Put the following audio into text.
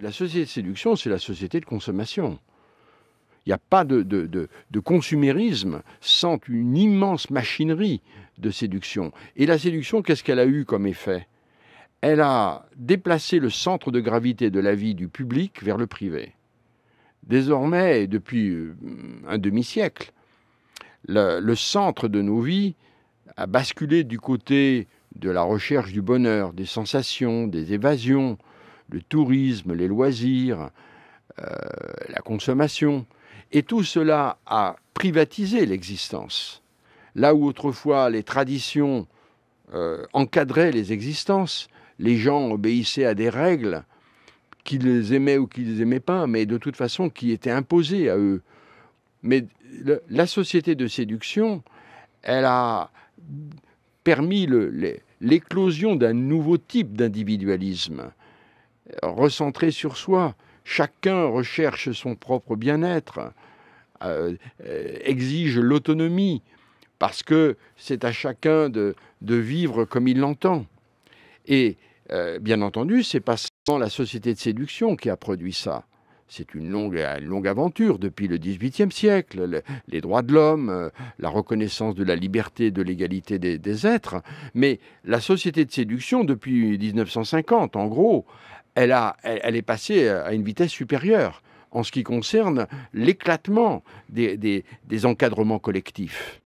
La société de séduction, c'est la société de consommation. Il n'y a pas de, consumérisme sans une immense machinerie de séduction. Et la séduction, qu'est-ce qu'elle a eu comme effet Elle a déplacé le centre de gravité de la vie du public vers le privé. Désormais, depuis euh, un demi-siècle, le centre de nos vies a basculé du côté de la recherche du bonheur, des sensations, des évasions, le tourisme, les loisirs, euh, la consommation. Et tout cela a privatisé l'existence. Là où autrefois les traditions euh, encadraient les existences, les gens obéissaient à des règles qu'ils aimaient ou qu'ils n'aimaient pas, mais de toute façon qui étaient imposées à eux. Mais la société de séduction, elle a permis l'éclosion d'un nouveau type d'individualisme recentré sur soi. Chacun recherche son propre bien-être, euh, euh, exige l'autonomie, parce que c'est à chacun de, de, vivre comme il l'entend. Et euh, bien entendu, c'est pas seulement la société de séduction qui a produit ça. C'est une longue, longue, aventure depuis le XVIIIe siècle, les droits de l'homme, la reconnaissance de la liberté, de l'égalité des, des, êtres. Mais la société de séduction, depuis 1950, en gros, elle, est passée euh, à une vitesse supérieure en ce qui concerne l'éclatement des encadrements collectifs.